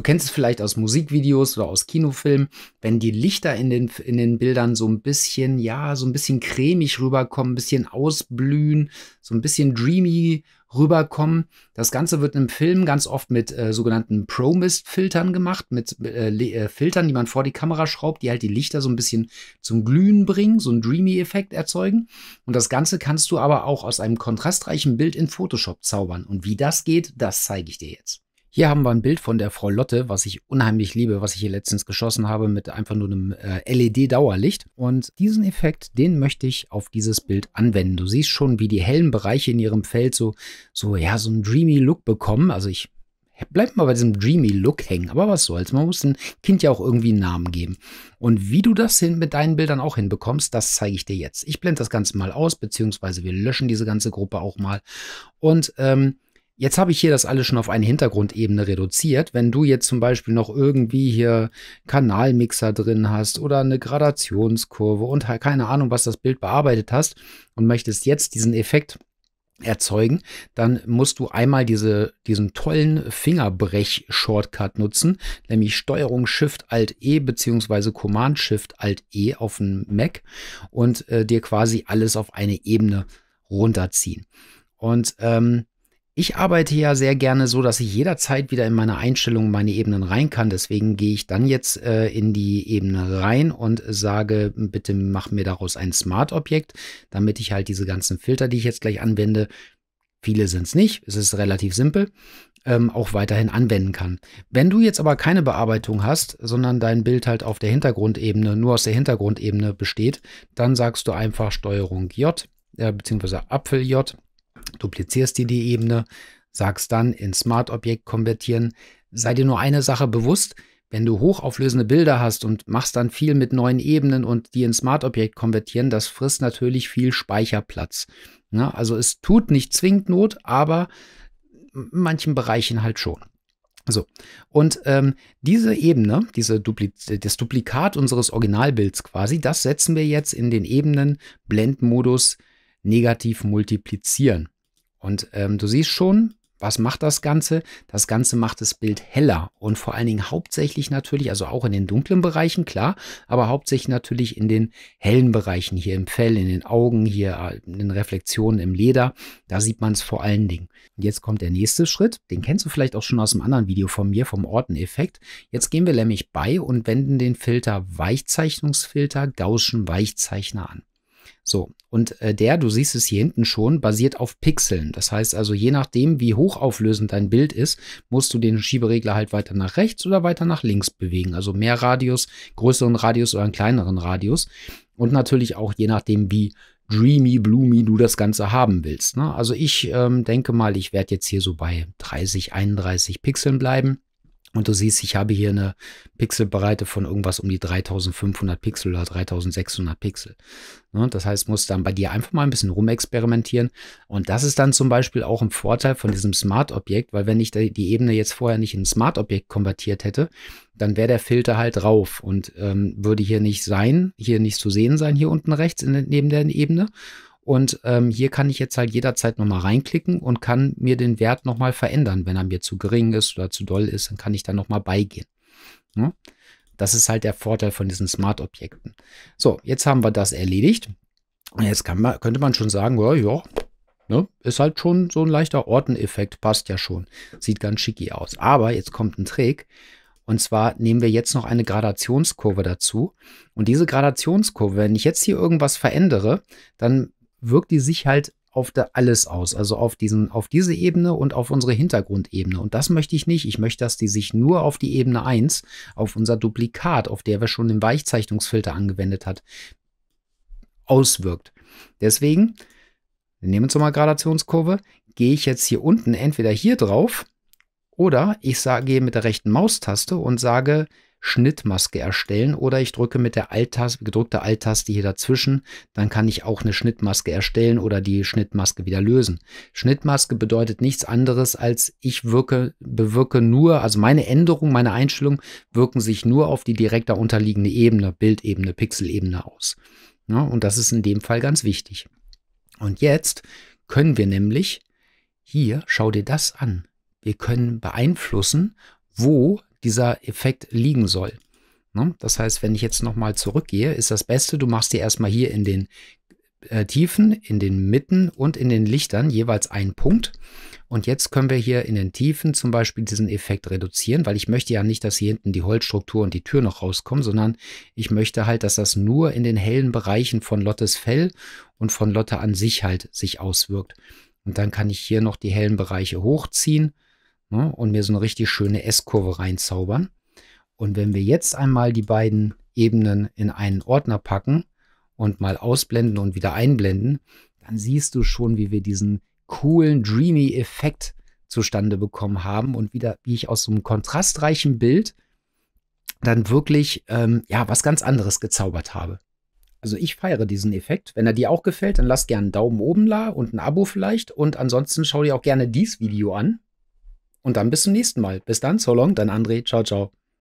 Du kennst es vielleicht aus Musikvideos oder aus Kinofilmen, wenn die Lichter in den, in den Bildern so ein bisschen, ja, so ein bisschen cremig rüberkommen, ein bisschen ausblühen, so ein bisschen dreamy rüberkommen. Das Ganze wird im Film ganz oft mit äh, sogenannten Promist-Filtern gemacht, mit äh, äh, Filtern, die man vor die Kamera schraubt, die halt die Lichter so ein bisschen zum Glühen bringen, so einen Dreamy-Effekt erzeugen. Und das Ganze kannst du aber auch aus einem kontrastreichen Bild in Photoshop zaubern. Und wie das geht, das zeige ich dir jetzt. Hier haben wir ein Bild von der Frau Lotte, was ich unheimlich liebe, was ich hier letztens geschossen habe mit einfach nur einem äh, LED-Dauerlicht. Und diesen Effekt, den möchte ich auf dieses Bild anwenden. Du siehst schon, wie die hellen Bereiche in ihrem Feld so, so, ja, so einen dreamy Look bekommen. Also ich bleibe mal bei diesem dreamy Look hängen, aber was soll's, man muss dem Kind ja auch irgendwie einen Namen geben. Und wie du das hin mit deinen Bildern auch hinbekommst, das zeige ich dir jetzt. Ich blende das Ganze mal aus, beziehungsweise wir löschen diese ganze Gruppe auch mal und ähm, Jetzt habe ich hier das alles schon auf eine Hintergrundebene reduziert. Wenn du jetzt zum Beispiel noch irgendwie hier Kanalmixer drin hast oder eine Gradationskurve und keine Ahnung, was das Bild bearbeitet hast und möchtest jetzt diesen Effekt erzeugen, dann musst du einmal diese, diesen tollen Fingerbrech-Shortcut nutzen, nämlich Steuerung Shift Alt E beziehungsweise Command Shift Alt E auf dem Mac und äh, dir quasi alles auf eine Ebene runterziehen. Und ähm, ich arbeite ja sehr gerne so, dass ich jederzeit wieder in meine Einstellungen, meine Ebenen rein kann. Deswegen gehe ich dann jetzt äh, in die Ebene rein und sage, bitte mach mir daraus ein Smart-Objekt, damit ich halt diese ganzen Filter, die ich jetzt gleich anwende, viele sind es nicht, es ist relativ simpel, ähm, auch weiterhin anwenden kann. Wenn du jetzt aber keine Bearbeitung hast, sondern dein Bild halt auf der Hintergrundebene, nur aus der Hintergrundebene besteht, dann sagst du einfach Steuerung J, äh, beziehungsweise Apfel J duplizierst dir die Ebene, sagst dann in Smart-Objekt konvertieren. Sei dir nur eine Sache bewusst, wenn du hochauflösende Bilder hast und machst dann viel mit neuen Ebenen und die in Smart-Objekt konvertieren, das frisst natürlich viel Speicherplatz. Ja, ne? also es tut nicht zwingend Not, aber in manchen Bereichen halt schon. So, und ähm, diese Ebene, diese Dupli das Duplikat unseres Originalbilds quasi, das setzen wir jetzt in den Ebenen Blendmodus negativ multiplizieren. Und ähm, du siehst schon, was macht das Ganze? Das Ganze macht das Bild heller und vor allen Dingen hauptsächlich natürlich, also auch in den dunklen Bereichen, klar, aber hauptsächlich natürlich in den hellen Bereichen, hier im Fell, in den Augen, hier äh, in den Reflexionen im Leder. Da sieht man es vor allen Dingen. Und jetzt kommt der nächste Schritt, den kennst du vielleicht auch schon aus einem anderen Video von mir, vom Orten-Effekt. Jetzt gehen wir nämlich bei und wenden den Filter Weichzeichnungsfilter Gausschen Weichzeichner an. So, und äh, der, du siehst es hier hinten schon, basiert auf Pixeln. Das heißt also, je nachdem, wie hochauflösend dein Bild ist, musst du den Schieberegler halt weiter nach rechts oder weiter nach links bewegen. Also mehr Radius, größeren Radius oder einen kleineren Radius. Und natürlich auch je nachdem, wie dreamy, bloomy du das Ganze haben willst. Ne? Also ich ähm, denke mal, ich werde jetzt hier so bei 30, 31 Pixeln bleiben. Und du siehst, ich habe hier eine Pixelbreite von irgendwas um die 3500 Pixel oder 3600 Pixel. Ne, das heißt, muss dann bei dir einfach mal ein bisschen rumexperimentieren. Und das ist dann zum Beispiel auch ein Vorteil von diesem Smart-Objekt, weil wenn ich die Ebene jetzt vorher nicht in ein Smart-Objekt konvertiert hätte, dann wäre der Filter halt drauf und ähm, würde hier nicht sein, hier nicht zu sehen sein, hier unten rechts in, neben der Ebene. Und ähm, hier kann ich jetzt halt jederzeit nochmal reinklicken und kann mir den Wert nochmal verändern. Wenn er mir zu gering ist oder zu doll ist, dann kann ich da nochmal beigehen. Ja? Ne? Das ist halt der Vorteil von diesen Smart-Objekten. So, jetzt haben wir das erledigt. Und jetzt man, könnte man schon sagen, ja, ja, ne, ist halt schon so ein leichter Orteneffekt, passt ja schon. Sieht ganz schicki aus. Aber jetzt kommt ein Trick. Und zwar nehmen wir jetzt noch eine Gradationskurve dazu. Und diese Gradationskurve, wenn ich jetzt hier irgendwas verändere, dann wirkt die sich halt auf da alles aus, also auf diesen, auf diese Ebene und auf unsere Hintergrundebene. Und das möchte ich nicht. Ich möchte, dass die sich nur auf die Ebene 1, auf unser Duplikat, auf der wir schon den Weichzeichnungsfilter angewendet hat, auswirkt. Deswegen, wir nehmen uns mal Gradationskurve, gehe ich jetzt hier unten entweder hier drauf oder ich sage, gehe mit der rechten Maustaste und sage Schnittmaske erstellen oder ich drücke mit der Alt-Taste, gedrückte Alt-Taste hier dazwischen, dann kann ich auch eine Schnittmaske erstellen oder die Schnittmaske wieder lösen. Schnittmaske bedeutet nichts anderes als ich wirke, bewirke nur, also meine Änderungen, meine Einstellungen wirken sich nur auf die direkt darunterliegende Ebene, Bildebene, Pixelebene aus. Ja, und das ist in dem Fall ganz wichtig. Und jetzt können wir nämlich hier, schau dir das an, wir können beeinflussen, wo dieser Effekt liegen soll. Ne? Das heißt, wenn ich jetzt nochmal zurückgehe, ist das Beste, du machst dir erstmal hier in den äh, Tiefen, in den Mitten und in den Lichtern jeweils einen Punkt. Und jetzt können wir hier in den Tiefen zum Beispiel diesen Effekt reduzieren, weil ich möchte ja nicht, dass hier hinten die Holzstruktur und die Tür noch rauskommen, sondern ich möchte halt, dass das nur in den hellen Bereichen von Lottes Fell und von Lotte an sich halt sich auswirkt. Und dann kann ich hier noch die hellen Bereiche hochziehen ne, und mir so eine richtig schöne S-Kurve reinzaubern. Und wenn wir jetzt einmal die beiden Ebenen in einen Ordner packen und mal ausblenden und wieder einblenden, dann siehst du schon, wie wir diesen coolen, dreamy Effekt zustande bekommen haben und wieder, wie ich aus so einem kontrastreichen Bild dann wirklich, ähm, ja, was ganz anderes gezaubert habe. Also ich feiere diesen Effekt. Wenn er dir auch gefällt, dann lass gerne einen Daumen oben da und ein Abo vielleicht. Und ansonsten schau dir auch gerne dieses Video an. Und dann bis zum nächsten Mal. Bis dann, so long, dein André. Ciao, ciao.